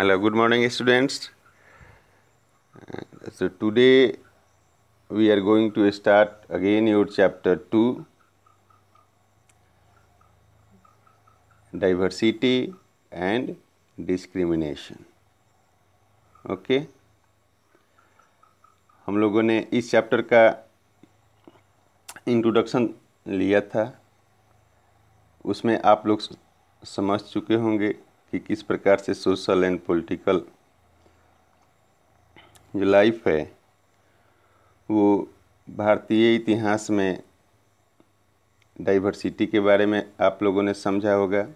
hello good morning students so today we are going to start again your chapter 2 diversity and discrimination okay okay? हम लोगों ने इस chapter का introduction लिया था उसमें आप लोग समझ चुके होंगे कि किस प्रकार से सोशल एंड पॉलिटिकल जो लाइफ है वो भारतीय इतिहास में डाइवर्सिटी के बारे में आप लोगों ने समझा होगा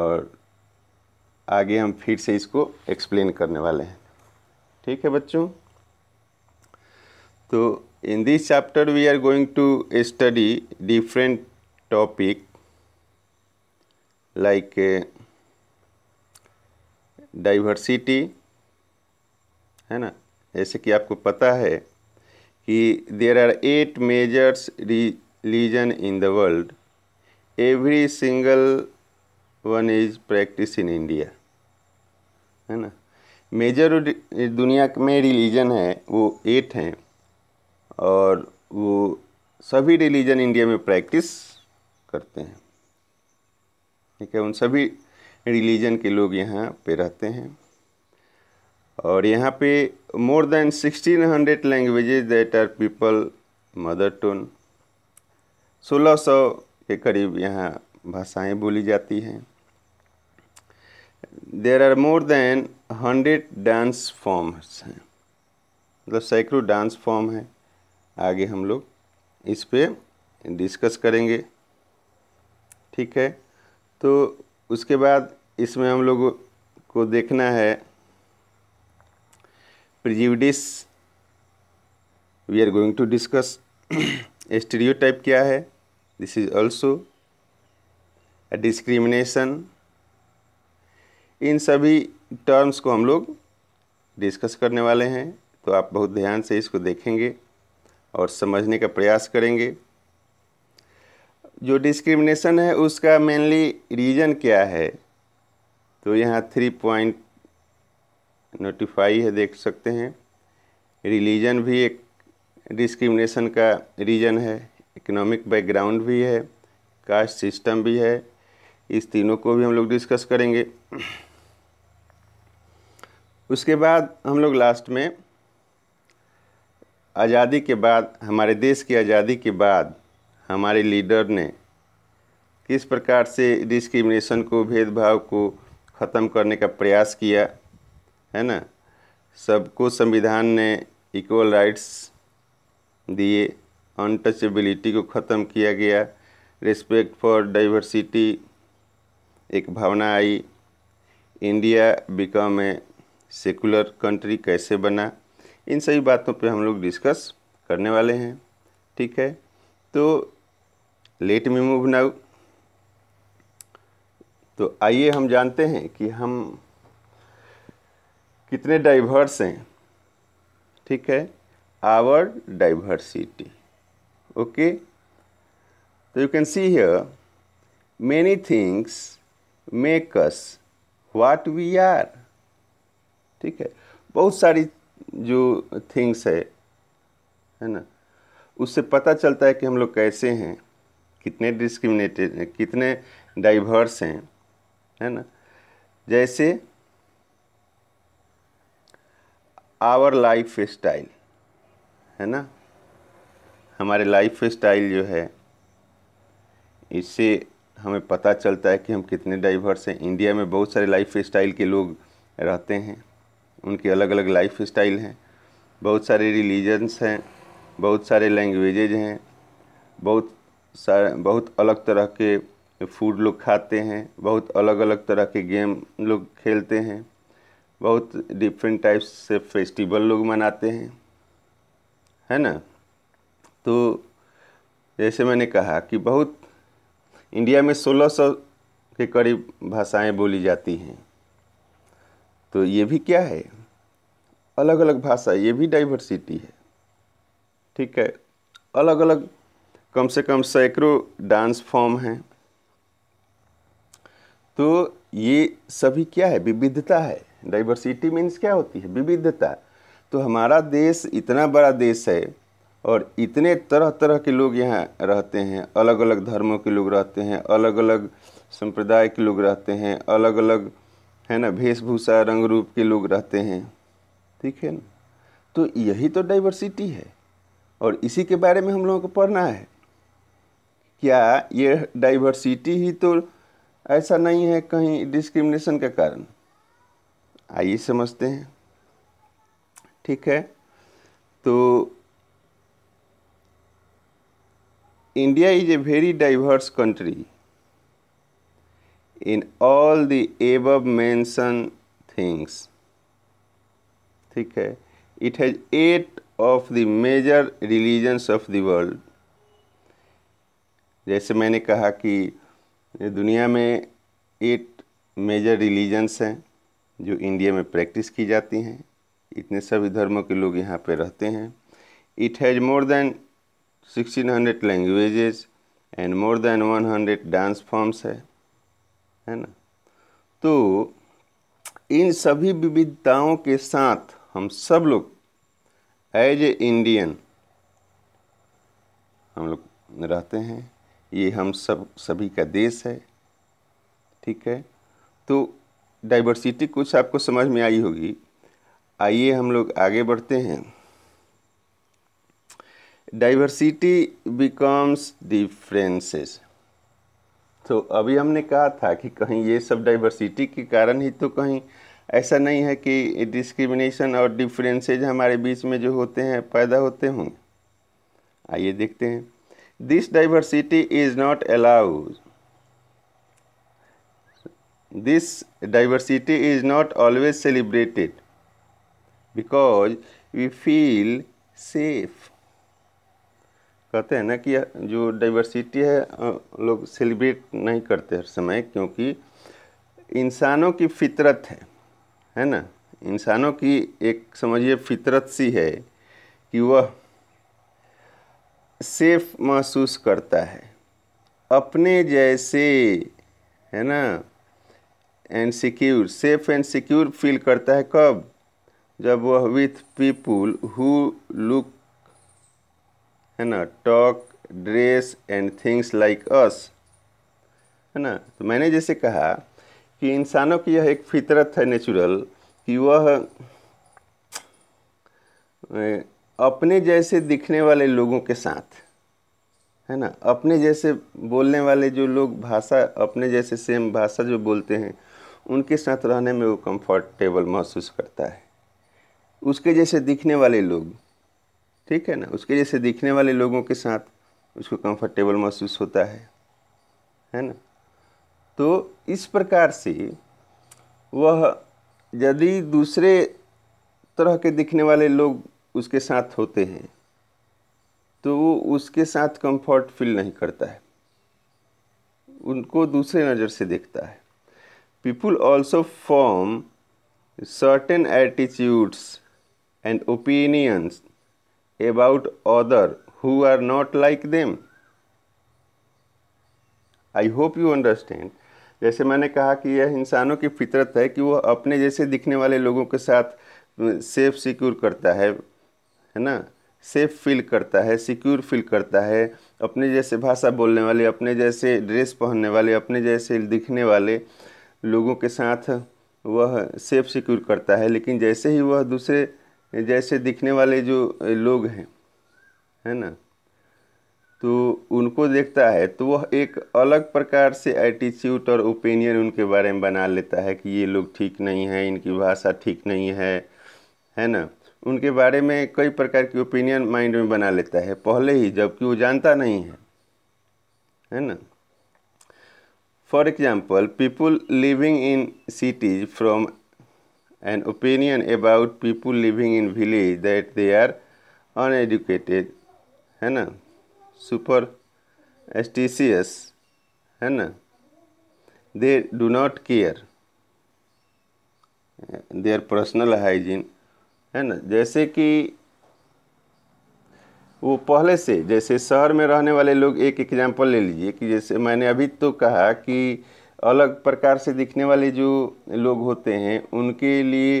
और आगे हम फिर से इसको एक्सप्लेन करने वाले हैं ठीक है बच्चों तो in this chapter we are going to study different topic like diversity uh, है ना जैसे कि आपको पता है कि there are eight major religion in the world every single one is practice in India है ना मेजर दुनिया में रिलीजन है वो एट हैं और वो सभी रिलीजन इंडिया में प्रैक्टिस करते हैं ठीक है उन सभी रिलीजन के लोग यहाँ पे रहते हैं और यहाँ पे more than sixteen hundred languages that are people mother tone सोलह सौ के करीब यहाँ भाषाएं बोली जाती हैं there are more than hundred dance forms हैं मतलब सैकड़ों डांस फॉर्म हैं आगे हम लोग इस पर डिस्कस करेंगे ठीक है तो उसके बाद इसमें हम लोग को देखना है prejudice we are going to discuss stereotype क्या है दिस इज ऑल्सो डिस्क्रिमिनेशन इन सभी टर्म्स को हम लोग डिस्कस करने वाले हैं तो आप बहुत ध्यान से इसको देखेंगे और समझने का प्रयास करेंगे जो डिस्क्रिमिनेशन है उसका मेनली रीज़न क्या है तो यहाँ थ्री पॉइंट नोटिफाई है देख सकते हैं रिलीजन भी एक डिस्क्रिमिनेशन का रीज़न है इकोनॉमिक बैकग्राउंड भी है कास्ट सिस्टम भी है इस तीनों को भी हम लोग डिस्कस करेंगे उसके बाद हम लोग लास्ट में आज़ादी के बाद हमारे देश की आज़ादी के बाद हमारे लीडर ने किस प्रकार से डिस्क्रिमिनेशन को भेदभाव को ख़त्म करने का प्रयास किया है ना सबको संविधान ने इक्वल राइट्स दिए अनटचेबिलिटी को ख़त्म किया गया रिस्पेक्ट फॉर डाइवर्सिटी एक भावना I India become a secular country कैसे बना इन सभी बातों पे हम लोग डिस्कस करने वाले हैं ठीक है तो लेट मी मूव नाउ तो आइए हम जानते हैं कि हम कितने डाइवर्स हैं ठीक है आवर डाइवर्सिटी ओके तो you can see here many things make us what we are ठीक है बहुत सारी जो थिंग्स है है ना उससे पता चलता है कि हम लोग कैसे हैं कितने डिस्क्रिमिनेटेड हैं कितने डाइवर्स हैं है ना जैसे आवर लाइफ स्टाइल है ना हमारे लाइफ स्टाइल जो है इससे हमें पता चलता है कि हम कितने डाइवर्स हैं इंडिया में बहुत सारे लाइफ स्टाइल के लोग रहते हैं उनके अलग अलग लाइफ स्टाइल हैं बहुत सारे रिलीजन्स हैं बहुत सारे लैंग्वेजेज हैं बहुत सारे बहुत अलग तरह के फूड लोग खाते हैं बहुत अलग अलग तरह के गेम लोग खेलते हैं बहुत डिफरेंट टाइप्स से फेस्टिवल लोग मनाते हैं है ना तो जैसे मैंने कहा कि बहुत इंडिया में 1600 के करीब भाषाएं बोली जाती हैं तो ये भी क्या है अलग अलग भाषा ये भी डाइवर्सिटी है ठीक है अलग अलग कम से कम सैकड़ों डांस फॉर्म हैं तो ये सभी क्या है विविधता है डाइवर्सिटी मीन्स क्या होती है विविधता तो हमारा देश इतना बड़ा देश है और इतने तरह तरह के लोग यहाँ रहते हैं अलग अलग धर्मों के लोग रहते हैं अलग अलग संप्रदाय के लोग रहते हैं अलग अलग है ना वेशभूषा रंग रूप के लोग रहते हैं ठीक है ना तो यही तो डाइवर्सिटी है और इसी के बारे में हम लोगों को पढ़ना है क्या ये डाइवर्सिटी ही तो ऐसा नहीं है कहीं डिस्क्रिमिनेशन के कारण आइए समझते हैं ठीक है तो India is a very diverse country in all the above mentioned things ठीक है it has eight of the major religions of the world जैसे मैंने कहा कि दुनिया में एट मेजर रिलीजन्स हैं जो इंडिया में प्रैक्टिस की जाती हैं इतने सभी धर्मों के लोग यहाँ पे रहते हैं it has more than 1600 languages and more than 100 dance forms है है ना तो इन सभी विविधताओं के साथ हम सब लोग एज ए इंडियन हम लोग रहते हैं ये हम सब सभी का देश है ठीक है तो डाइवर्सिटी कुछ आपको समझ में आई होगी आइए हम लोग आगे बढ़ते हैं डाइवर्सिटी बिकम्स डिफ्रेंसेस तो अभी हमने कहा था कि कहीं ये सब डाइवर्सिटी के कारण ही तो कहीं ऐसा नहीं है कि डिस्क्रिमिनेशन और डिफरेंसेज हमारे बीच में जो होते हैं पैदा होते होंगे आइए देखते हैं This diversity is not allowed. This diversity is not always celebrated because we feel safe. कहते हैं ना कि जो डाइवर्सिटी है लोग सेलिब्रेट नहीं करते हर समय क्योंकि इंसानों की फितरत है है ना इंसानों की एक समझिए फितरत सी है कि वह सेफ महसूस करता है अपने जैसे है ना and secure safe and secure feel करता है कब जब वह विथ पीपुल हु लुक है ना talk dress and things like us है ना तो मैंने जैसे कहा कि इंसानों की यह एक फितरत है नेचुरल कि वह अपने जैसे दिखने वाले लोगों के साथ है ना अपने जैसे बोलने वाले जो लोग भाषा अपने जैसे सेम भाषा जो बोलते हैं उनके साथ रहने में वो कंफर्टेबल महसूस करता है उसके जैसे दिखने वाले लोग ठीक है ना उसके जैसे दिखने वाले लोगों के साथ उसको कंफर्टेबल महसूस होता है है ना तो इस प्रकार से वह यदि दूसरे तरह के दिखने वाले लोग उसके साथ होते हैं तो वो उसके साथ कंफर्ट फील नहीं करता है उनको दूसरे नज़र से देखता है people also form certain attitudes and opinions about other who are not like them I hope you understand जैसे मैंने कहा कि यह इंसानों की फितरत है कि वह अपने जैसे दिखने वाले लोगों के साथ सेफ सिक्योर करता है है ना सेफ फील करता है सिक्योर फील करता है अपने जैसे भाषा बोलने वाले अपने जैसे ड्रेस पहनने वाले अपने जैसे दिखने वाले लोगों के साथ वह सेफ सिक्योर करता है लेकिन जैसे ही वह दूसरे जैसे दिखने वाले जो लोग हैं है ना तो उनको देखता है तो वह एक अलग प्रकार से एटीट्यूड और ओपिनियन उनके बारे में बना लेता है कि ये लोग ठीक नहीं है इनकी भाषा ठीक नहीं है है ना उनके बारे में कई प्रकार की ओपिनियन माइंड में बना लेता है पहले ही जबकि वो जानता नहीं है है ना for example people living in cities from an opinion about people living in village that they are uneducated है ना सुपर एस्टिशियस है ना they do not care their personal hygiene है ना जैसे कि वो पहले से जैसे शहर में रहने वाले लोग एक एग्जाम्पल ले लीजिए कि जैसे मैंने अभी तो कहा कि अलग प्रकार से दिखने वाले जो लोग होते हैं उनके लिए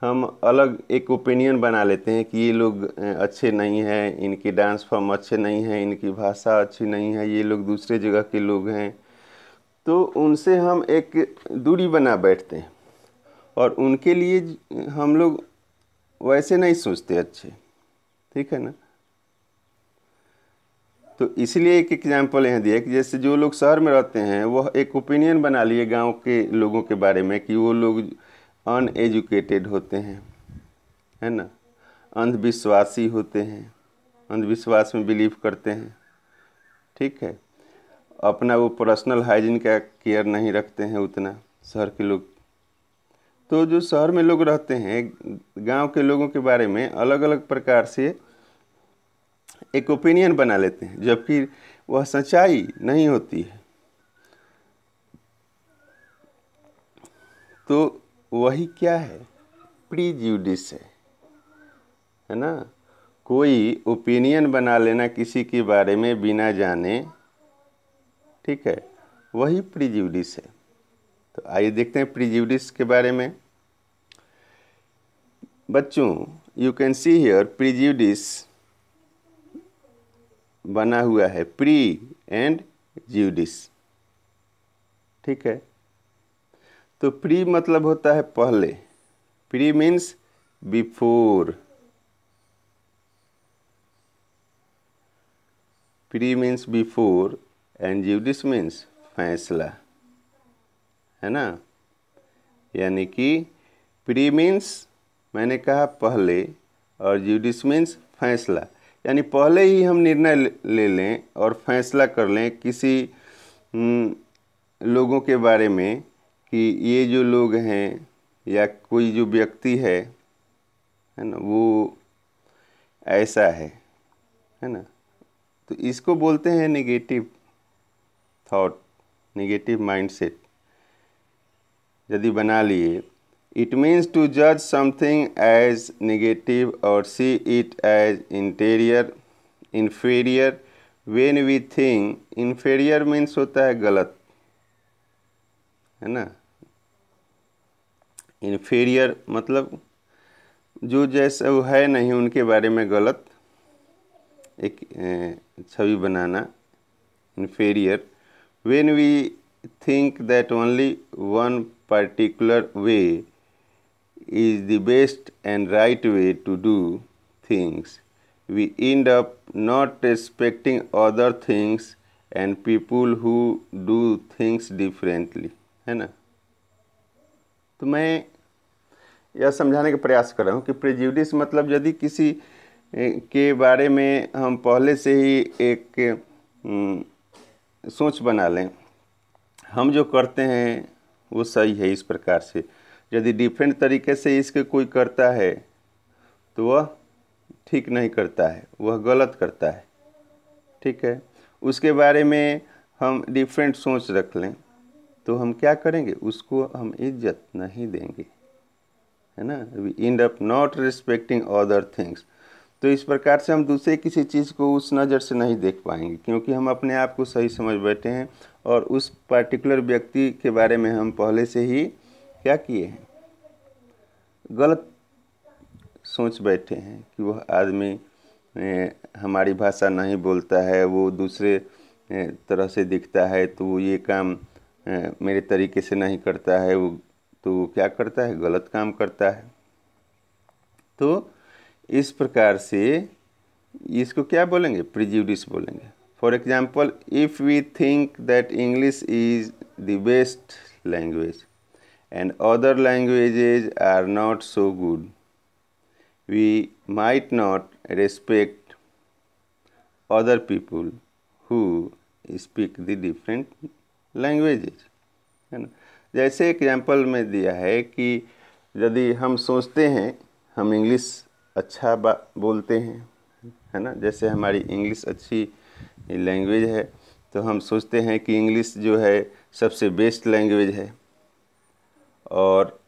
हम अलग एक ओपिनियन बना लेते हैं कि ये लोग अच्छे नहीं हैं इनके डांस फॉर्म अच्छे नहीं हैं इनकी भाषा अच्छी नहीं है ये लोग दूसरे जगह के लोग हैं तो उनसे हम एक दूरी बना बैठते हैं और उनके लिए हम लोग वैसे नहीं सोचते अच्छे ठीक है ना तो इसलिए एक एग्जाम्पल यहाँ दिया कि जैसे जो लोग शहर में रहते हैं वह एक ओपिनियन बना लिए गांव के लोगों के बारे में कि वो लोग अनएजुकेटेड होते हैं है ना अंधविश्वासी होते हैं अंधविश्वास में बिलीव करते हैं ठीक है अपना वो पर्सनल हाइजीन का केयर नहीं रखते हैं उतना शहर के लोग तो जो शहर में लोग रहते हैं गांव के लोगों के बारे में अलग अलग प्रकार से एक ओपिनियन बना लेते हैं जबकि वह सच्चाई नहीं होती है तो वही क्या है जूडिस है है ना कोई ओपिनियन बना लेना किसी के बारे में बिना जाने ठीक है वही प्रिजुडिस है तो आइए देखते हैं प्रिजुडिस के बारे में बच्चों you can see here prejudice बना हुआ है प्री एंड ज्यूडिस ठीक है तो प्री मतलब होता है पहले pre means before pre means before and judice means फैसला है ना यानी कि प्री मीन्स मैंने कहा पहले और जूडिस मीन्स फैसला यानी पहले ही हम निर्णय ले लें और फैसला कर लें किसी हम्म, लोगों के बारे में कि ये जो लोग हैं या कोई जो व्यक्ति है है ना वो ऐसा है है ना तो इसको बोलते हैं नेगेटिव थॉट नेगेटिव माइंडसेट यदि बना लिए इट मीन्स टू जज समथिंग एज नेगेटिव और see it as interior inferior when we think inferior means होता है गलत है ना इन्फेरियर मतलब जो जैसा वो है नहीं उनके बारे में गलत एक छवि बनाना inferior when we think that only one particular way is the best and right way to do things. We end up not respecting other things and people who do things differently. है ना तो मैं यह समझाने का प्रयास कर रहा हूँ कि प्रेजुडिस मतलब यदि किसी के बारे में हम पहले से ही एक सोच बना लें हम जो करते हैं वो सही है इस प्रकार से यदि डिफरेंट तरीके से इसके कोई करता है तो वह ठीक नहीं करता है वह गलत करता है ठीक है उसके बारे में हम डिफरेंट सोच रख लें तो हम क्या करेंगे उसको हम इज्जत नहीं देंगे है ना we end up not respecting other things तो इस प्रकार से हम दूसरे किसी चीज़ को उस नज़र से नहीं देख पाएंगे क्योंकि हम अपने आप को सही समझ बैठे हैं और उस पर्टिकुलर व्यक्ति के बारे में हम पहले से ही क्या किए हैं गलत सोच बैठे हैं कि वह आदमी हमारी भाषा नहीं बोलता है वो दूसरे तरह से दिखता है तो ये काम मेरे तरीके से नहीं करता है वो तो क्या करता है गलत काम करता है तो इस प्रकार से इसको क्या बोलेंगे प्रिजुडिस बोलेंगे for example if we think that English is the best language and other languages are not so good we might not respect other people who speak the different languages है ना जैसे एग्जाम्पल में दिया है कि यदि हम सोचते हैं हम इंग्लिश अच्छा बोलते हैं है ना जैसे हमारी इंग्लिश अच्छी लैंग्वेज है तो हम सोचते हैं कि इंग्लिश जो है सबसे बेस्ट लैंग्वेज है और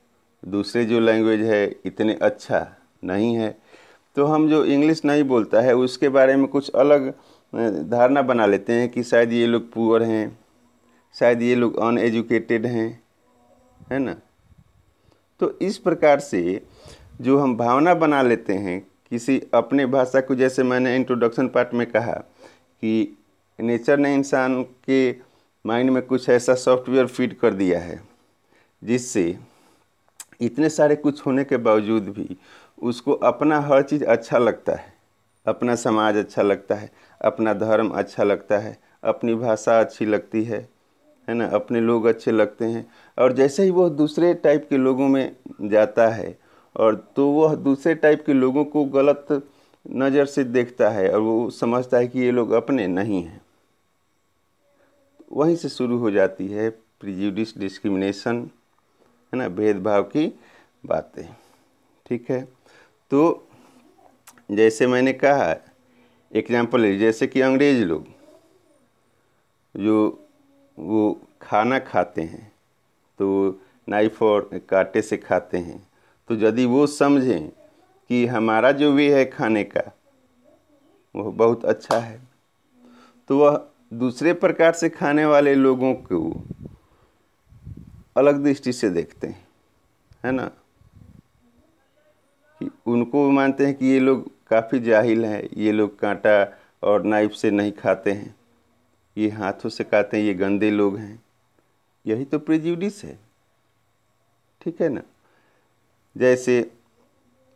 दूसरे जो लैंग्वेज है इतने अच्छा नहीं है तो हम जो इंग्लिश नहीं बोलता है उसके बारे में कुछ अलग धारणा बना लेते हैं कि शायद ये लोग पुअर हैं शायद ये लोग अनएजुकेटेड हैं है ना तो इस प्रकार से जो हम भावना बना लेते हैं किसी अपने भाषा को जैसे मैंने इंट्रोडक्शन पार्ट में कहा कि नेचर ने इंसान के माइंड में कुछ ऐसा सॉफ्टवेयर फीड कर दिया है जिससे इतने सारे कुछ होने के बावजूद भी उसको अपना हर चीज़ अच्छा लगता है अपना समाज अच्छा लगता है अपना धर्म अच्छा लगता है अपनी भाषा अच्छी लगती है है ना अपने लोग अच्छे लगते हैं और जैसे ही वो दूसरे टाइप के लोगों में जाता है और तो वह दूसरे टाइप के लोगों को गलत नज़र से देखता है और वो समझता है कि ये लोग अपने नहीं हैं वहीं से शुरू हो जाती है प्रिजुडिस डिस्क्रिमिनेशन है ना भेदभाव की बातें ठीक है तो जैसे मैंने कहा एग्जाम्पल जैसे कि अंग्रेज लोग जो वो खाना खाते हैं तो नाइफ और कांटे से खाते हैं तो यदि वो समझें कि हमारा जो वे है खाने का वह बहुत अच्छा है तो वह दूसरे प्रकार से खाने वाले लोगों को अलग दृष्टि से देखते हैं है ना कि उनको मानते हैं कि ये लोग काफ़ी जाहिल हैं ये लोग कांटा और नाइफ से नहीं खाते हैं ये हाथों से खाते हैं ये गंदे लोग हैं यही तो प्रिजुडिस है ठीक है ना जैसे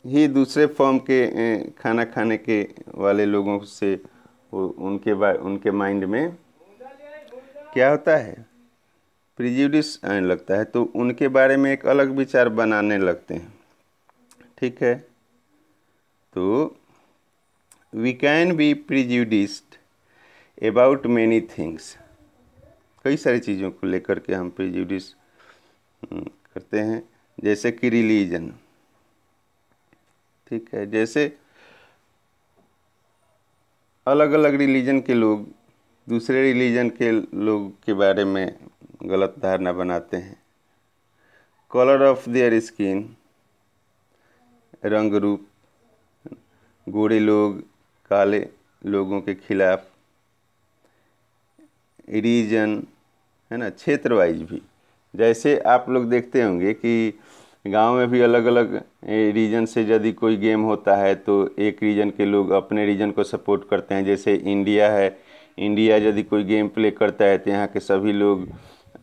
ही दूसरे फॉर्म के खाना खाने के वाले लोगों से उनके उनके माइंड में क्या होता है प्रिजुडिस आने लगता है तो उनके बारे में एक अलग विचार बनाने लगते हैं ठीक है तो we can be prejudiced about many things कई सारी चीज़ों को लेकर के हम प्रिजुडिस हम्म, करते हैं जैसे कि रिलीजन ठीक है जैसे अलग अलग रिलीजन के लोग दूसरे रिलीजन के लोग के बारे में गलत धारणा बनाते हैं कलर ऑफ देयर स्किन रंग रूप गोरे लोग काले लोगों के खिलाफ रीजन है ना क्षेत्र वाइज भी जैसे आप लोग देखते होंगे कि गांव में भी अलग अलग रीजन से यदि कोई गेम होता है तो एक रीजन के लोग अपने रीजन को सपोर्ट करते हैं जैसे इंडिया है इंडिया यदि कोई गेम प्ले करता है तो यहाँ के सभी लोग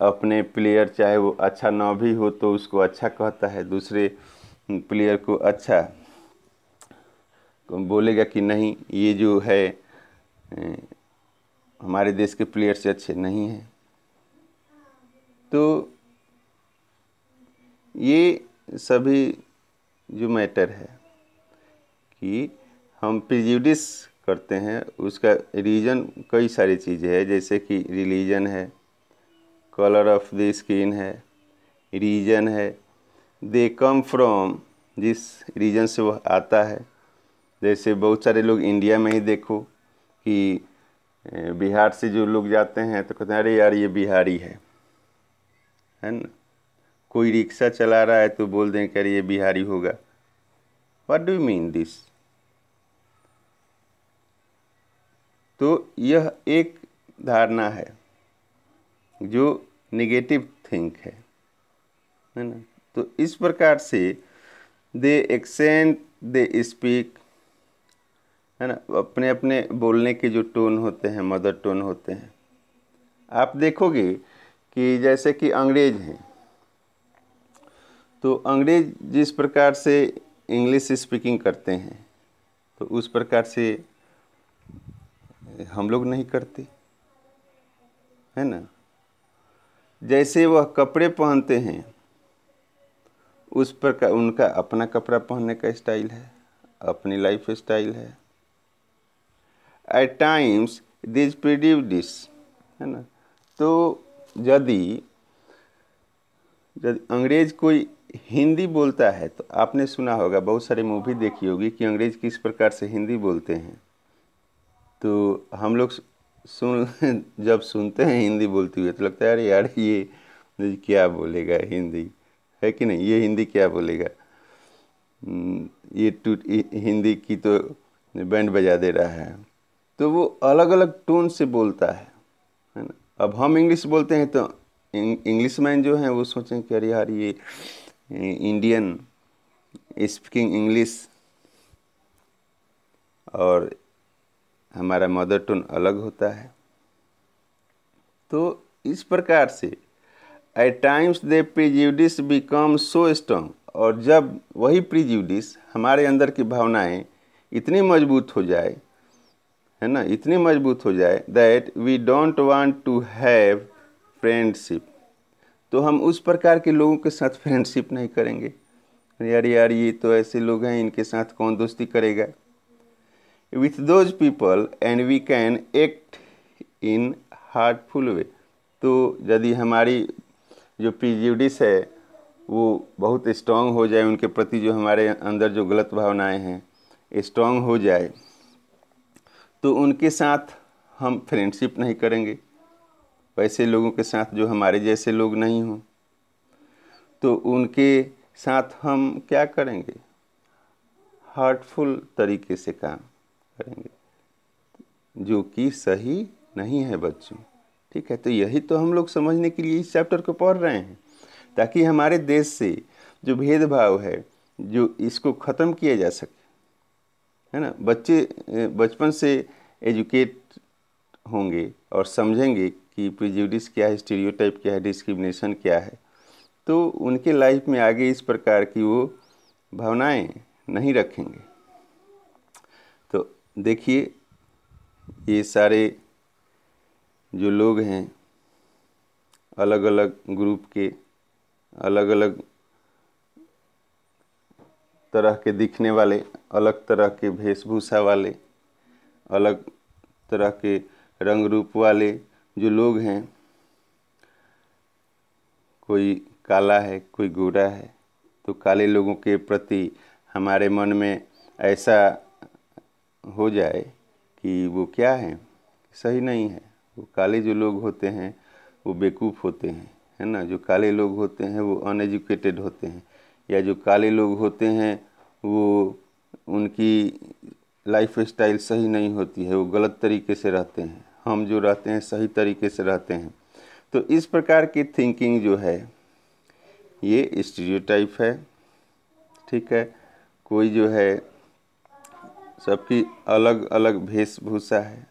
अपने प्लेयर चाहे वो अच्छा ना भी हो तो उसको अच्छा कहता है दूसरे प्लेयर को अच्छा बोलेगा कि नहीं ये जो है हमारे देश के प्लेयर से अच्छे नहीं हैं तो ये सभी जो मैटर है कि हम प्रिजुडिस करते हैं उसका रीज़न कई सारी चीज़ें है जैसे कि रिलीजन है कलर ऑफ द स्किन है रीजन है दे कम फ्रॉम जिस रीजन से वह आता है जैसे बहुत सारे लोग इंडिया में ही देखो कि बिहार से जो लोग जाते हैं तो कहते हैं अरे यार ये बिहारी है है ना कोई रिक्शा चला रहा है तो बोल दें अरे ये बिहारी होगा वट डू मीन दिस तो यह एक धारणा है जो निगेटिव थिंक है है ना तो इस प्रकार से दे एक्सेंट दे स्पीक है ना अपने अपने बोलने के जो टोन होते हैं मदर टोन होते हैं आप देखोगे कि जैसे कि अंग्रेज हैं तो अंग्रेज जिस प्रकार से इंग्लिश स्पीकिंग करते हैं तो उस प्रकार से हम लोग नहीं करते है ना जैसे वह कपड़े पहनते हैं उस प्रकार उनका अपना कपड़ा पहनने का स्टाइल है अपनी लाइफ स्टाइल है एट टाइम्स दिज डिस है ना तो यदि यदि अंग्रेज कोई हिंदी बोलता है तो आपने सुना होगा बहुत सारी मूवी देखी होगी कि अंग्रेज किस प्रकार से हिंदी बोलते हैं तो हम लोग सुन जब सुनते हैं हिंदी बोलती हुई तो लगता है अरे यार ये क्या बोलेगा हिंदी है कि नहीं ये हिंदी क्या बोलेगा हम्म, ये टूट हिंदी की तो बैंड बजा दे रहा है तो वो अलग अलग टोन से बोलता है है ना अब हम इंग्लिश बोलते हैं तो इंग्लिश मैन जो हैं वो सोचें कि अरे यार ये इंडियन स्पीकिंग इंग्लिश और हमारा मदर टोन अलग होता है तो इस प्रकार से at times they prejudice become so strong और जब वही प्रिज्यूडिस हमारे अंदर की भावनाएं इतनी मजबूत हो जाए है ना इतनी मजबूत हो जाए that we don't want to have friendship तो हम उस प्रकार के लोगों के साथ फ्रेंडशिप नहीं करेंगे यार यार ये तो ऐसे लोग हैं इनके साथ कौन दोस्ती करेगा with those people and we can act in hurtful way तो यदि हमारी जो प्रीजुडिस है वो बहुत स्ट्रांग हो जाए उनके प्रति जो हमारे अंदर जो गलत भावनाएं हैं स्ट्रांग हो जाए तो उनके साथ हम फ्रेंडशिप नहीं करेंगे वैसे लोगों के साथ जो हमारे जैसे लोग नहीं हों तो उनके साथ हम क्या करेंगे हार्टफुल तरीके से काम करेंगे जो कि सही नहीं है बच्चों ठीक है तो यही तो हम लोग समझने के लिए इस चैप्टर को पढ़ रहे हैं ताकि हमारे देश से जो भेदभाव है जो इसको ख़त्म किया जा सके है ना बच्चे बचपन से एजुकेट होंगे और समझेंगे कि प्रिजुडिस क्या है स्टीरियोटाइप क्या है डिस्क्रिमिनेशन क्या है तो उनके लाइफ में आगे इस प्रकार की वो भावनाएं नहीं रखेंगे तो देखिए ये सारे जो लोग हैं अलग अलग ग्रुप के अलग अलग तरह के दिखने वाले अलग तरह के वेशभूषा वाले अलग तरह के रंग रूप वाले जो लोग हैं कोई काला है कोई गोरा है तो काले लोगों के प्रति हमारे मन में ऐसा हो जाए कि वो क्या है सही नहीं है वो काले जो लोग होते हैं वो बेकूफ़ होते हैं है ना जो काले लोग होते हैं वो अनएजुकेटेड होते हैं या जो काले लोग होते हैं वो उनकी लाइफ स्टाइल सही नहीं होती है वो गलत तरीके से रहते हैं हम जो रहते हैं सही तरीके से रहते हैं तो इस प्रकार की थिंकिंग जो है ये स्टीरियोटाइप है ठीक है कोई जो है सबकी अलग अलग वेशभूषा है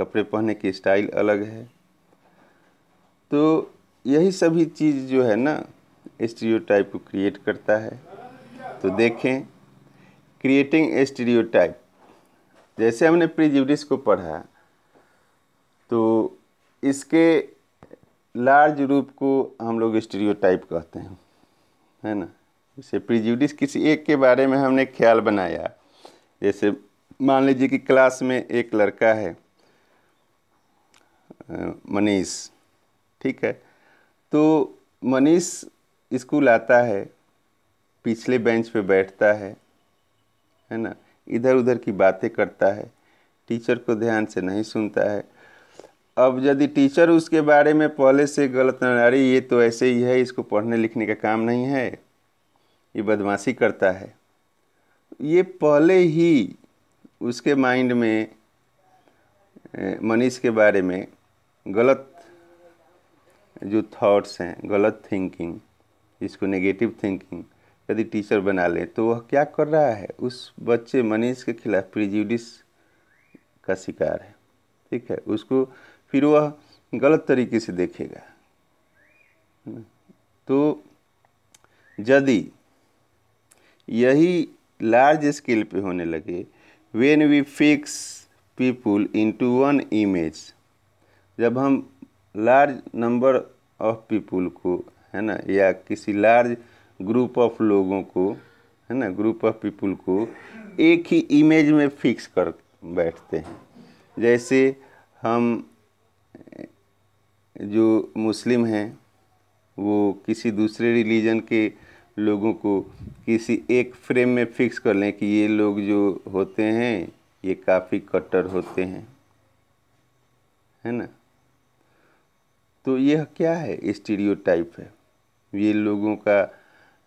कपड़े पहनने की स्टाइल अलग है तो यही सभी चीज़ जो है ना स्टीरियोटाइप को क्रिएट करता है तो देखें क्रिएटिंग स्टीरियोटाइप जैसे हमने प्रिजुडिस को पढ़ा तो इसके लार्ज रूप को हम लोग स्टीरियोटाइप कहते हैं है ना जैसे प्रिजुडिस किसी एक के बारे में हमने ख्याल बनाया जैसे मान लीजिए कि क्लास में एक लड़का है मनीष ठीक है तो मनीष स्कूल आता है पिछले बेंच पे बैठता है है ना इधर उधर की बातें करता है टीचर को ध्यान से नहीं सुनता है अब यदि टीचर उसके बारे में पहले से गलत न अरे ये तो ऐसे ही है इसको पढ़ने लिखने का काम नहीं है ये बदमाशी करता है ये पहले ही उसके माइंड में मनीष के बारे में गलत जो थॉट्स हैं गलत थिंकिंग इसको नेगेटिव थिंकिंग यदि टीचर बना ले तो वह क्या कर रहा है उस बच्चे मनीष के खिलाफ प्रिजुडिस का शिकार है ठीक है उसको फिर वह गलत तरीके से देखेगा तो यदि यही लार्ज स्केल पे होने लगे when we fix people into one image जब हम लार्ज नंबर ऑफ पीपुल को है ना या किसी लार्ज ग्रुप ऑफ लोगों को है ना ग्रुप ऑफ पीपुल को एक ही इमेज में फिक्स कर बैठते हैं जैसे हम जो मुस्लिम हैं वो किसी दूसरे रिलीजन के लोगों को किसी एक फ्रेम में फिक्स कर लें कि ये लोग जो होते हैं ये काफ़ी कट्टर होते हैं है ना तो यह क्या है स्टीरियो टाइप है ये लोगों का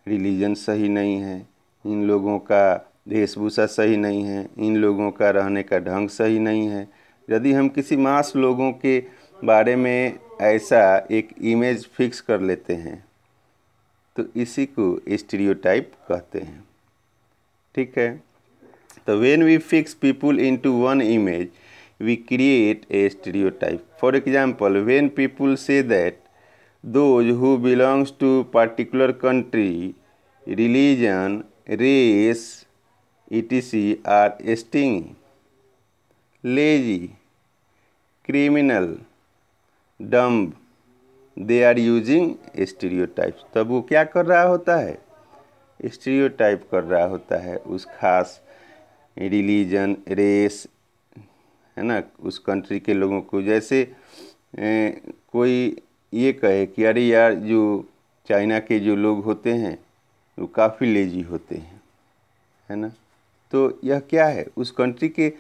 रिलीजन सही नहीं है इन लोगों का वेशभूषा सही नहीं है इन लोगों का रहने का ढंग सही नहीं है यदि हम किसी मास लोगों के बारे में ऐसा एक इमेज फिक्स कर लेते हैं तो इसी को स्टीरियोटाइप कहते हैं ठीक है तो when we fix people into one image we create a stereotype for example when people say that those who belongs to particular country religion race etc are acting lazy criminal dumb they are using stereotypes तब वो क्या कर रहा होता है stereotype कर रहा होता है उस खास रिलीजन रेस है ना उस कंट्री के लोगों को जैसे ए, कोई ये कहे कि अरे यार जो चाइना के जो लोग होते हैं वो काफ़ी लेजी होते हैं है ना तो यह क्या है उस कंट्री के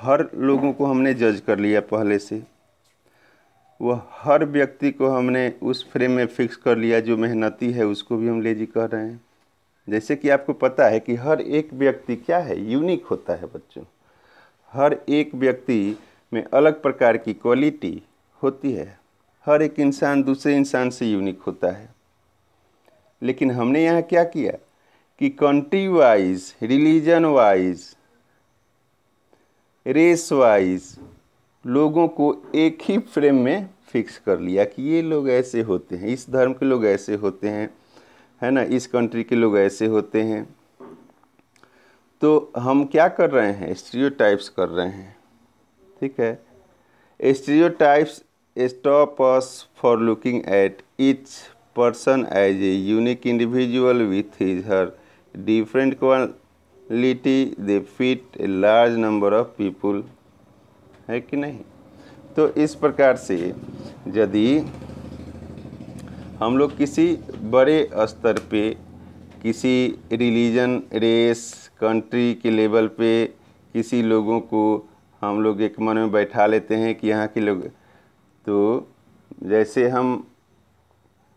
हर लोगों को हमने जज कर लिया पहले से वह हर व्यक्ति को हमने उस फ्रेम में फिक्स कर लिया जो मेहनती है उसको भी हम लेजी कह रहे हैं जैसे कि आपको पता है कि हर एक व्यक्ति क्या है यूनिक होता है बच्चों हर एक व्यक्ति में अलग प्रकार की क्वालिटी होती है हर एक इंसान दूसरे इंसान से यूनिक होता है लेकिन हमने यहाँ क्या किया कि country wise religion wise race wise लोगों को एक ही फ्रेम में फिक्स कर लिया कि ये लोग ऐसे होते हैं इस धर्म के लोग ऐसे होते हैं है ना इस कंट्री के लोग ऐसे होते हैं तो हम क्या कर रहे हैं स्टीरियो कर रहे हैं ठीक है types stop us for looking at each person as a unique individual with his her different quality they fit a large number of people है कि नहीं तो इस प्रकार से यदि हम लोग किसी बड़े स्तर पे किसी रिलीजन रेस कंट्री के लेवल पे किसी लोगों को हम लोग एक मन में बैठा लेते हैं कि यहाँ के लोग तो जैसे हम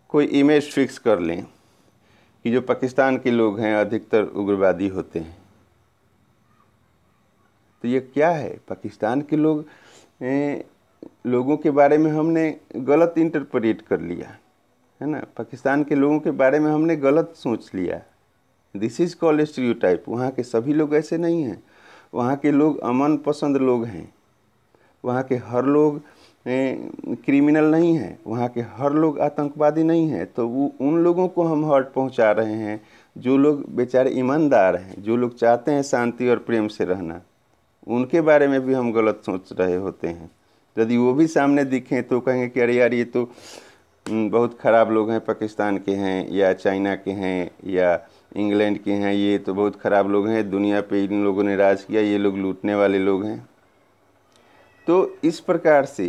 कोई इमेज फिक्स कर लें कि जो पाकिस्तान के लोग हैं अधिकतर उग्रवादी होते हैं तो ये क्या है पाकिस्तान के लोग लोगों के बारे में हमने गलत इंटरप्रेट कर लिया है ना पाकिस्तान के लोगों के बारे में हमने गलत सोच लिया this is call called type वहाँ के सभी लोग ऐसे नहीं हैं वहाँ के लोग अमन पसंद लोग हैं वहाँ के हर लोग क्रिमिनल नहीं हैं वहाँ के हर लोग आतंकवादी नहीं हैं तो वो उन लोगों को हम हर्ट पहुँचा रहे हैं जो लोग बेचारे ईमानदार हैं जो लोग चाहते हैं शांति और प्रेम से रहना उनके बारे में भी हम गलत सोच रहे होते हैं यदि वो भी सामने दिखें तो कहेंगे कि अरे यार ये तो हम्म, बहुत ख़राब लोग हैं पाकिस्तान के हैं या चाइना के हैं या इंग्लैंड के हैं ये तो बहुत ख़राब लोग हैं दुनिया पे इन लोगों ने राज किया ये लोग लूटने वाले लोग हैं तो इस प्रकार से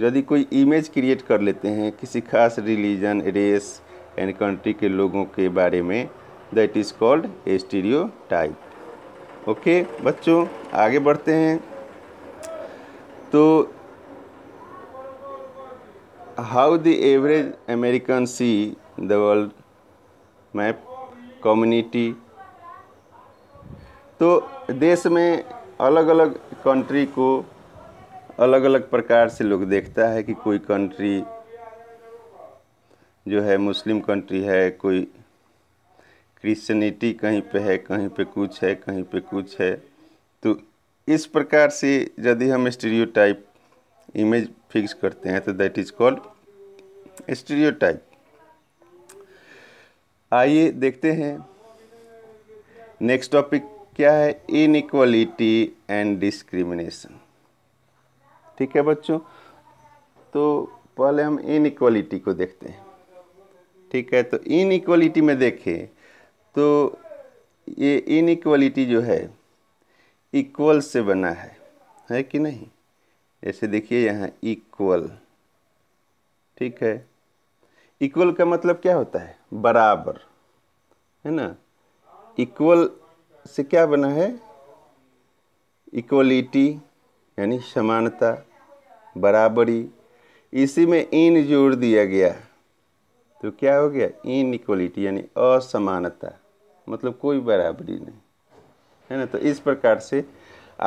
यदि कोई इमेज क्रिएट कर लेते हैं किसी खास रिलीजन रेस एंड कंट्री के लोगों के बारे में that is called stereotype okay बच्चों आगे बढ़ते हैं तो how the average American see the world map community तो देश में अलग अलग कंट्री को अलग अलग प्रकार से लोग देखता है कि कोई कंट्री जो है मुस्लिम कंट्री है कोई क्रिश्चनिटी कहीं पे है कहीं पे कुछ है कहीं पे कुछ है तो इस प्रकार से यदि हम स्टीरियोटाइप इमेज फिक्स करते हैं तो दैट इज कॉल्ड स्टीरियो आइए देखते हैं नेक्स्ट टॉपिक क्या है इनक्वलिटी एंड डिस्क्रिमिनेशन ठीक है बच्चों तो पहले हम इनक्वलिटी को देखते हैं ठीक है तो इनक्वलिटी में देखें तो ये इनक्वलिटी जो है इक्वल से बना है है कि नहीं ऐसे देखिए यहाँ इक्वल ठीक है इक्वल का मतलब क्या होता है बराबर है ना इक्वल से क्या बना है इक्वलिटी यानी समानता बराबरी इसी में इन जोड़ दिया गया तो क्या हो गया इन इक्वलिटी यानी असमानता मतलब कोई बराबरी नहीं है ना तो इस प्रकार से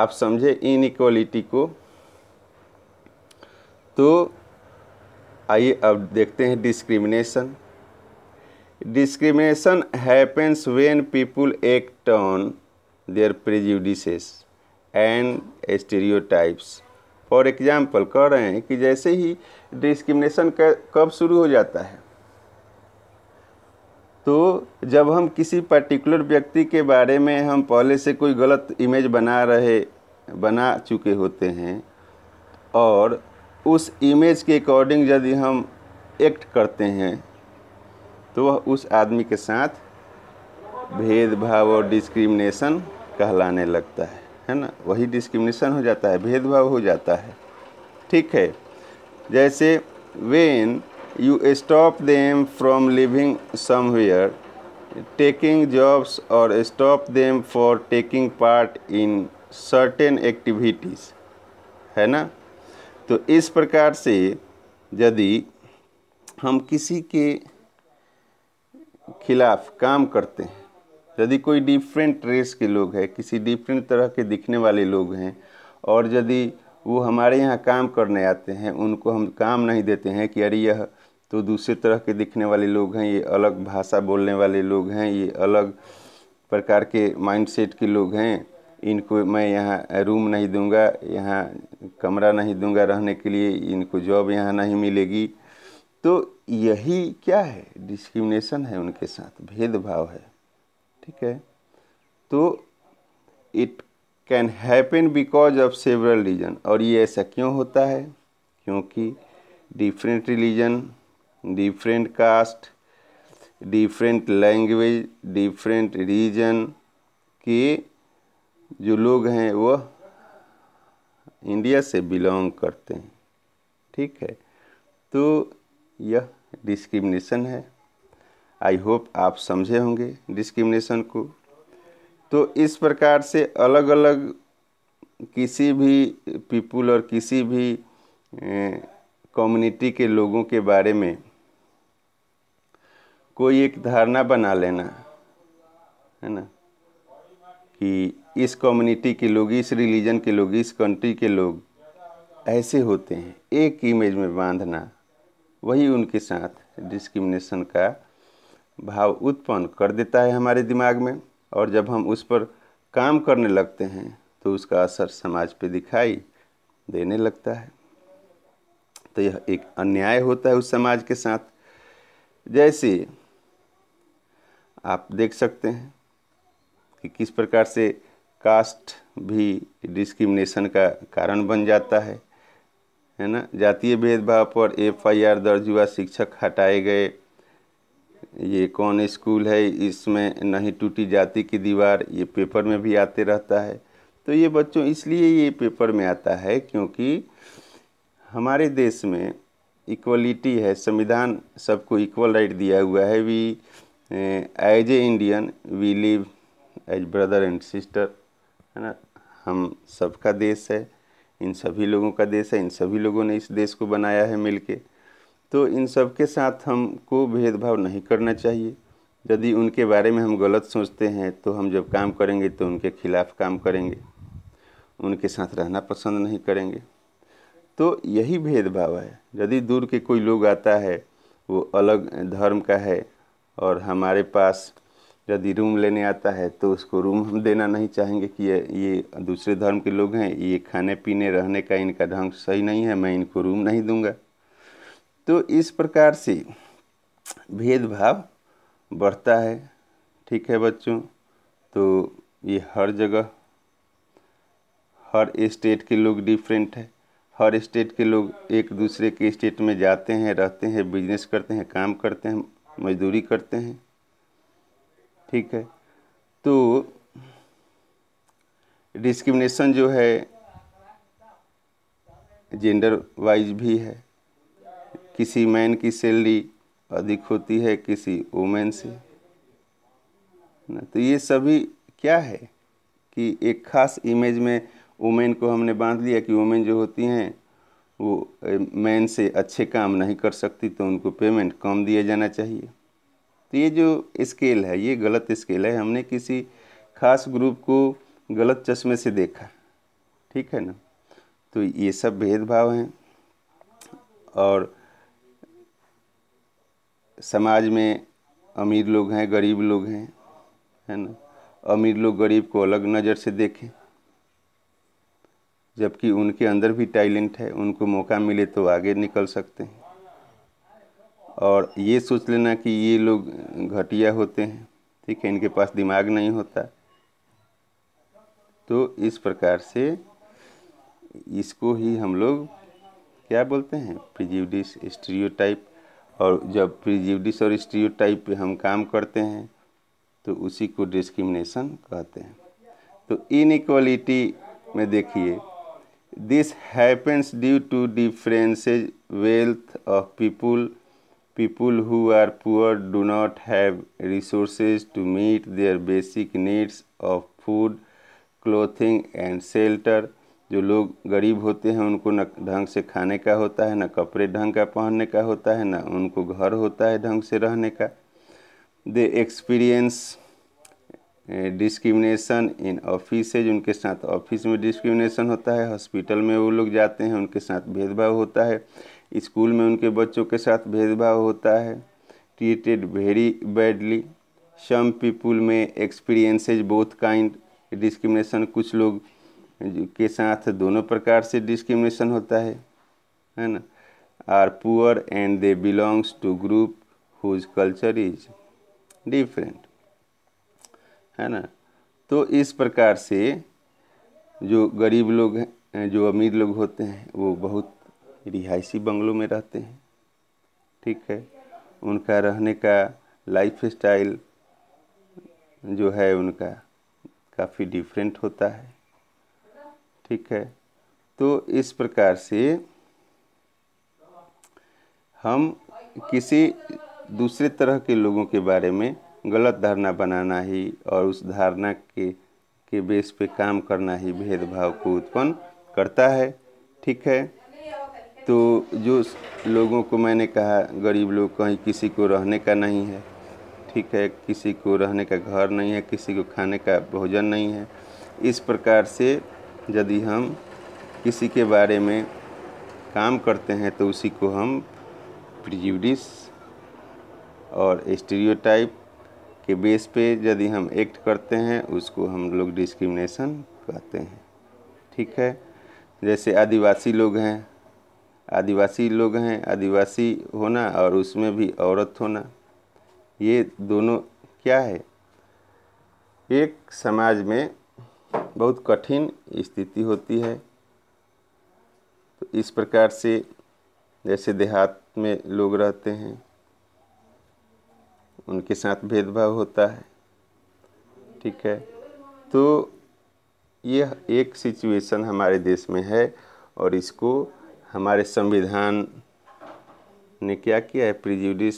आप समझे इन इक्वलिटी को तो आइए अब देखते हैं discrimination discrimination happens when people act on their prejudices and stereotypes for example कह रहे हैं कि जैसे ही डिस्क्रिमिनेशन कब शुरू हो जाता है तो जब हम किसी पर्टिकुलर व्यक्ति के बारे में हम पहले से कोई गलत इमेज बना रहे बना चुके होते हैं और उस इमेज के अकॉर्डिंग यदि हम एक्ट करते हैं तो वह उस आदमी के साथ भेदभाव और डिस्क्रिमिनेशन कहलाने लगता है है ना वही डिस्क्रिमिनेशन हो जाता है भेदभाव हो जाता है ठीक है जैसे when you stop them from living somewhere taking jobs और stop them for taking part in certain activities है ना तो इस प्रकार से यदि हम किसी के खिलाफ काम करते हैं यदि कोई डिफरेंट रेस के लोग हैं किसी डिफरेंट तरह के दिखने वाले लोग हैं और यदि वो हमारे यहाँ काम करने आते हैं उनको हम काम नहीं देते हैं कि अरे यह तो दूसरे तरह के दिखने वाले लोग हैं ये अलग भाषा बोलने वाले लोग हैं ये अलग प्रकार के माइंडसेट के लोग हैं इनको मैं यहाँ रूम नहीं दूंगा यहाँ कमरा नहीं दूंगा रहने के लिए इनको जॉब यहाँ नहीं मिलेगी तो यही क्या है डिस्क्रिमिनेशन है उनके साथ भेदभाव है ठीक है तो it can happen because of several reason और ये ऐसा क्यों होता है क्योंकि different religion different caste different language different region के जो लोग हैं वह इंडिया से बिलोंग करते हैं ठीक है तो यह डिस्क्रिमिनेशन है आई होप आप समझे होंगे डिस्क्रिमिनेशन को तो इस प्रकार से अलग अलग किसी भी पीपुल और किसी भी कम्युनिटी के लोगों के बारे में कोई एक धारणा बना लेना है ना कि इस कम्युनिटी के लोग इस रिलीजन के लोग इस कंट्री के लोग ऐसे होते हैं एक इमेज में बांधना वही उनके साथ डिस्क्रिमिनेशन का भाव उत्पन्न कर देता है हमारे दिमाग में और जब हम उस पर काम करने लगते हैं तो उसका असर समाज पे दिखाई देने लगता है तो यह एक अन्याय होता है उस समाज के साथ जैसे आप देख सकते हैं कि किस प्रकार से कास्ट भी डिस्क्रिमिनेशन का कारण बन जाता है है ना जातीय भेदभाव पर एफआईआर दर्ज हुआ शिक्षक हटाए गए ये कौन स्कूल है इसमें नहीं टूटी जाति की दीवार ये पेपर में भी आते रहता है तो ये बच्चों इसलिए ये पेपर में आता है क्योंकि हमारे देश में इक्वलिटी है संविधान सबको इक्वल राइट दिया हुआ है we as a Indian we live as brother and sister है ना हम सबका देश है इन सभी लोगों का देश है इन सभी लोगों ने इस देश को बनाया है मिलके तो इन सब के साथ हमको भेदभाव नहीं करना चाहिए यदि उनके बारे में हम गलत सोचते हैं तो हम जब काम करेंगे तो उनके खिलाफ़ काम करेंगे उनके साथ रहना पसंद नहीं करेंगे तो यही भेदभाव है यदि दूर के कोई लोग आता है वो अलग धर्म का है और हमारे पास यदि रूम लेने आता है तो उसको रूम हम देना नहीं चाहेंगे कि ये ये दूसरे धर्म के लोग हैं ये खाने पीने रहने का इनका ढंग सही नहीं है मैं इनको रूम नहीं दूंगा तो इस प्रकार से भेदभाव बढ़ता है ठीक है बच्चों तो ये हर जगह हर स्टेट के लोग डिफरेंट है हर स्टेट के लोग एक दूसरे के स्टेट में जाते हैं रहते हैं बिजनेस करते हैं काम करते हैं मजदूरी करते हैं ठीक है तो डिस्क्रिमिनेशन जो है जेंडर वाइज भी है किसी मैन की सैलरी अधिक होती है किसी वुमेन से ना तो ये सभी क्या है कि एक खास इमेज में वुमेन को हमने बांध लिया कि वुमेन जो होती हैं वो मैन से अच्छे काम नहीं कर सकती तो उनको पेमेंट कम दिया जाना चाहिए तो ये जो स्केल है ये गलत स्केल है हमने किसी खास ग्रुप को गलत चश्मे से देखा ठीक है ना तो ये सब भेदभाव हैं और समाज में अमीर लोग हैं गरीब लोग हैं है ना अमीर लोग गरीब को अलग नज़र से देखें जबकि उनके अंदर भी टैलेंट है उनको मौका मिले तो आगे निकल सकते हैं और ये सोच लेना कि ये लोग घटिया होते हैं ठीक है इनके पास दिमाग नहीं होता तो इस प्रकार से इसको ही हम लोग क्या बोलते हैं प्रिजिवडिस स्ट्रियो और जब प्रिजिवडिस और स्टीरियोटाइप पे हम काम करते हैं तो उसी को डिस्क्रिमिनेशन कहते हैं तो इनक्वलिटी में देखिए this happens due to differences wealth of people People who are poor do not have resources to meet their basic needs of food, clothing and shelter. जो लोग गरीब होते हैं उनको न ढंग से खाने का होता है न कपड़े ढंग का पहनने का होता है न उनको घर होता है ढंग से रहने का they experience discrimination in offices उनके साथ ऑफिस में डिस्क्रिमिनेशन होता है हॉस्पिटल में वो लोग जाते हैं उनके साथ भेदभाव होता है स्कूल में उनके बच्चों के साथ भेदभाव होता है treated very badly some people में एक्सपीरियंसेज बोथ काइंड डिस्क्रिमिनेशन कुछ लोग के साथ दोनों प्रकार से डिस्क्रिमिनेशन होता है है ना are poor and they belongs to group whose culture is different है ना तो इस प्रकार से जो गरीब लोग हैं जो अमीर लोग होते हैं वो बहुत रिहायशी बंगलों में रहते हैं ठीक है उनका रहने का लाइफ स्टाइल जो है उनका काफ़ी डिफरेंट होता है ठीक है तो इस प्रकार से हम किसी दूसरे तरह के लोगों के बारे में गलत धारणा बनाना ही और उस धारणा के के बेस पे काम करना ही भेदभाव को उत्पन्न करता है ठीक है तो जो लोगों को मैंने कहा गरीब लोग कहीं किसी को रहने का नहीं है ठीक है किसी को रहने का घर नहीं है किसी को खाने का भोजन नहीं है इस प्रकार से यदि हम किसी के बारे में काम करते हैं तो उसी को हम प्रिजुडिस और स्टीरियोटाइप के बेस पे यदि हम एक्ट करते हैं उसको हम लोग डिस्क्रिमिनेशन कहते हैं ठीक है जैसे आदिवासी लोग हैं आदिवासी लोग हैं आदिवासी होना और उसमें भी औरत होना ये दोनों क्या है एक समाज में बहुत कठिन स्थिति होती है तो इस प्रकार से जैसे देहात में लोग रहते हैं उनके साथ भेदभाव होता है ठीक है तो यह एक सिचुएशन हमारे देश में है और इसको हमारे संविधान ने क्या किया है प्रिजुडिस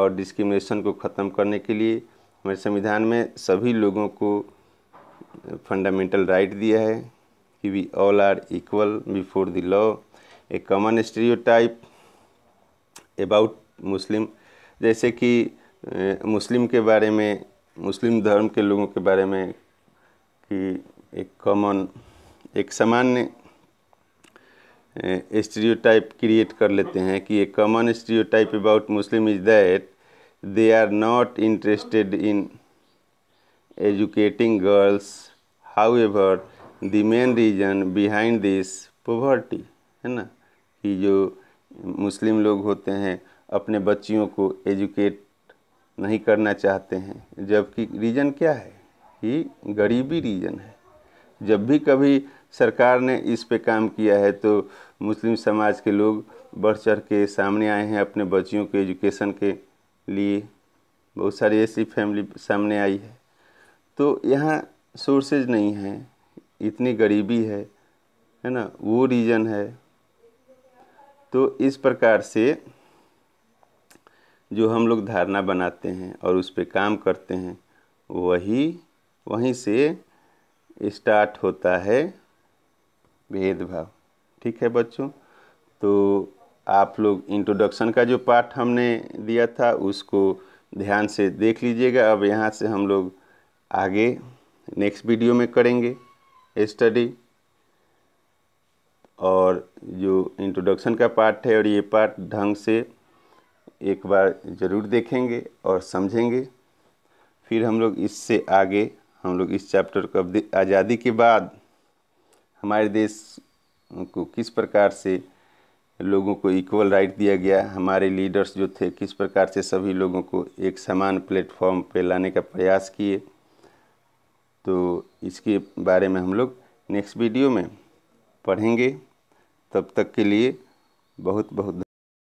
और डिस्क्रिमिनेशन को ख़त्म करने के लिए हमारे संविधान में सभी लोगों को फंडामेंटल राइट दिया है कि we all are equal before the law a common stereotype about Muslim जैसे कि मुस्लिम के बारे में मुस्लिम धर्म के लोगों के बारे में कि एक कॉमन एक सामान्य स्टीरियोटाइप क्रिएट कर लेते हैं कि a common stereotype about Muslim is that they are not interested in educating girls however the main reason behind this poverty है ना कि जो मुस्लिम लोग होते हैं अपने बच्चियों को एजुकेट नहीं करना चाहते हैं जबकि रीजन क्या है कि गरीबी रीजन है जब भी कभी सरकार ने इस पे काम किया है तो मुस्लिम समाज के लोग बढ़ चढ़ के सामने आए हैं अपने बच्चियों के एजुकेशन के लिए बहुत सारी ऐसी फैमिली सामने आई है तो यहाँ सोर्सेज नहीं हैं इतनी गरीबी है है ना वो रीज़न है तो इस प्रकार से जो हम लोग धारणा बनाते हैं और उस पर काम करते हैं वही वहीं से स्टार्ट होता है भेदभाव ठीक है बच्चों तो आप लोग इंट्रोडक्शन का जो पार्ट हमने दिया था उसको ध्यान से देख लीजिएगा अब यहाँ से हम लोग आगे नेक्स्ट वीडियो में करेंगे स्टडी और जो इंट्रोडक्शन का पार्ट है और ये पार्ट ढंग से एक बार ज़रूर देखेंगे और समझेंगे फिर हम लोग इससे आगे हम लोग इस चैप्टर को आज़ादी के बाद हमारे देश को किस प्रकार से लोगों को इक्वल राइट दिया गया हमारे लीडर्स जो थे किस प्रकार से सभी लोगों को एक समान प्लेटफॉर्म पर लाने का प्रयास किए तो इसके बारे में हम लोग नेक्स्ट वीडियो में पढ़ेंगे तब तक के लिए बहुत बहुत